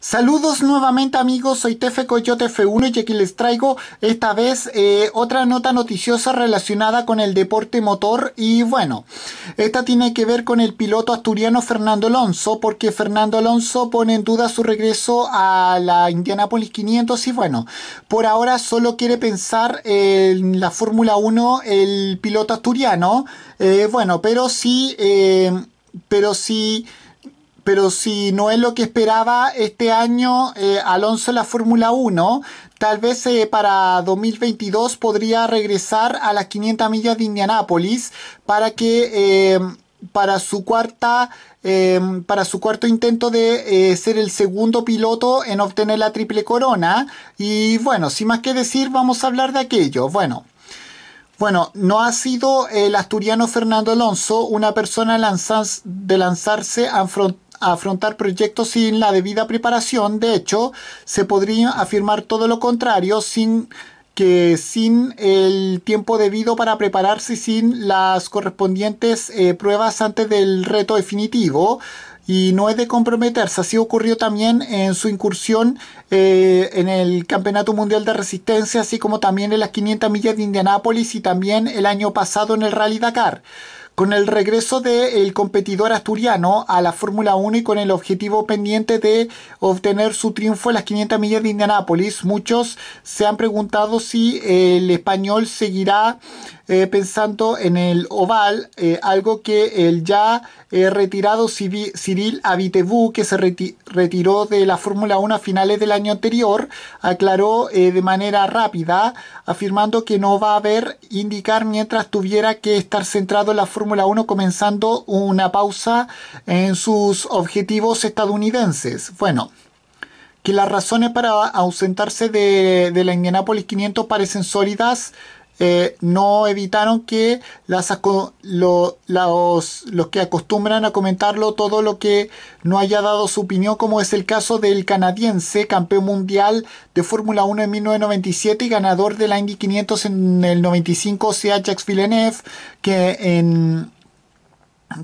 Saludos nuevamente amigos, soy Tefe Coyote F1 y aquí les traigo esta vez eh, otra nota noticiosa relacionada con el deporte motor y bueno, esta tiene que ver con el piloto asturiano Fernando Alonso porque Fernando Alonso pone en duda su regreso a la Indianapolis 500 y bueno, por ahora solo quiere pensar en la Fórmula 1 el piloto asturiano, eh, bueno, pero sí, eh, pero sí pero si no es lo que esperaba este año eh, Alonso en la Fórmula 1, tal vez eh, para 2022 podría regresar a las 500 millas de Indianápolis para que... Eh, para su cuarta para su cuarto intento de ser el segundo piloto en obtener la triple corona y bueno sin más que decir vamos a hablar de aquello bueno bueno, no ha sido el asturiano Fernando Alonso una persona de lanzarse a, afrontar proyectos sin la debida preparación. De hecho, se podría afirmar todo lo contrario sin que sin el tiempo debido para prepararse sin las correspondientes eh, pruebas antes del reto definitivo y no es de comprometerse. Así ocurrió también en su incursión eh, en el Campeonato Mundial de Resistencia, así como también en las 500 millas de Indianápolis y también el año pasado en el Rally Dakar con el regreso del competidor asturiano a la Fórmula 1 y con el objetivo pendiente de obtener su triunfo en las 500 millas de Indianápolis, muchos se han preguntado si el español seguirá eh, pensando en el oval, eh, algo que el ya eh, retirado Cyril Abitebu, que se retiró de la Fórmula 1 a finales del año anterior, aclaró de manera rápida, afirmando que no va a haber indicar mientras tuviera que estar centrado en la Fórmula 1 comenzando una pausa en sus objetivos estadounidenses. Bueno, que las razones para ausentarse de, de la Indianapolis 500 parecen sólidas eh, no evitaron que las, los, los que acostumbran a comentarlo todo lo que no haya dado su opinión, como es el caso del canadiense campeón mundial de Fórmula 1 en 1997 y ganador de la Indy 500 en el 95 Jacques Villeneuve, que en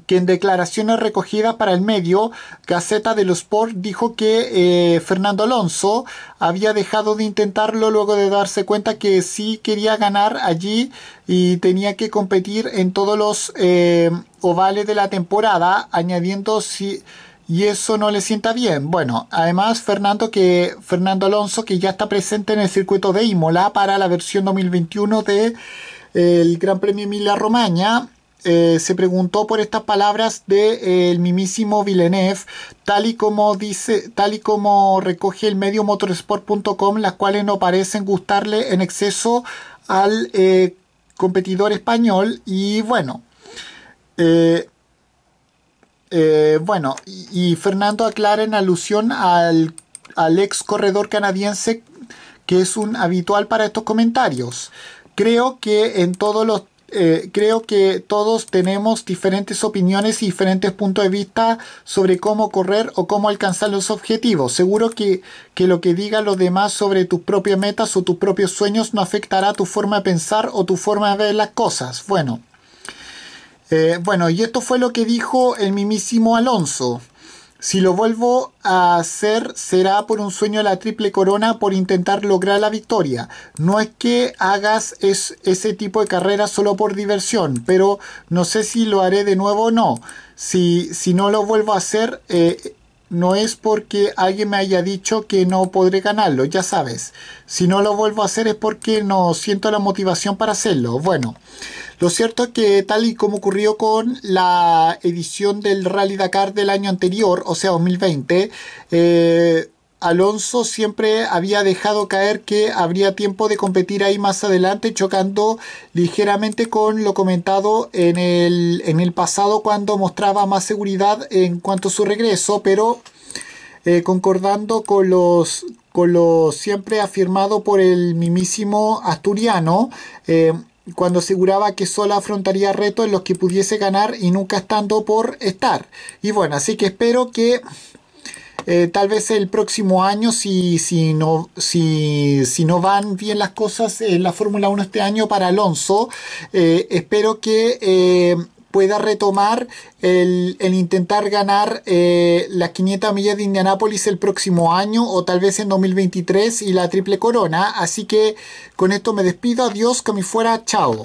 que en declaraciones recogidas para el medio Gaceta de los Sport dijo que eh, Fernando Alonso había dejado de intentarlo luego de darse cuenta que sí quería ganar allí y tenía que competir en todos los eh, ovales de la temporada, añadiendo si y eso no le sienta bien. Bueno, además Fernando que Fernando Alonso que ya está presente en el circuito de Imola para la versión 2021 de eh, el Gran Premio Emilia Romagna eh, se preguntó por estas palabras del de, eh, el mimísimo Villeneuve, tal y como dice, tal y como recoge el medio motorsport.com, las cuales no parecen gustarle en exceso al eh, competidor español. Y bueno. bueno, y, Fernando aclara en alusión al, al ex corredor canadiense que es un habitual para estos comentarios. Creo que en todos los eh, creo que todos tenemos diferentes opiniones y diferentes puntos de vista sobre cómo correr o cómo alcanzar los objetivos. Seguro que, lo que digan los demás sobre tus propias metas o tus propios sueños no afectará tu forma de pensar o tu forma de ver las cosas. Bueno, eh, bueno, y esto fue lo que dijo el mismísimo Alonso. Si lo vuelvo a hacer, será por un sueño de la triple corona, por intentar lograr la victoria. No es que hagas ese tipo de carrera solo por diversión, pero no sé si lo haré de nuevo o no. Si, si no lo vuelvo a hacer, eh, no es porque alguien me haya dicho que no podré ganarlo, ya sabes. Si no lo vuelvo a hacer es porque no siento la motivación para hacerlo. Bueno. Lo cierto es que tal y como ocurrió con la edición del Rally Dakar del año anterior, o sea 2020, eh, Alonso siempre había dejado caer que habría tiempo de competir ahí más adelante, chocando ligeramente con lo comentado en el, pasado cuando mostraba más seguridad en cuanto a su regreso, pero eh, concordando con los, con lo siempre afirmado por el mismísimo asturiano. Eh, cuando aseguraba que solo afrontaría retos en los que pudiese ganar y nunca estando por estar. Y bueno, así que espero que eh, tal vez el próximo año, si, si, no, si, si no van bien las cosas en la Fórmula 1 este año para Alonso, eh, espero que eh, pueda retomar el, el intentar ganar eh, las 500 millas de Indianápolis el próximo año o tal vez en 2023 y la triple corona. Así que con esto me despido, adiós, que me fuera, chao.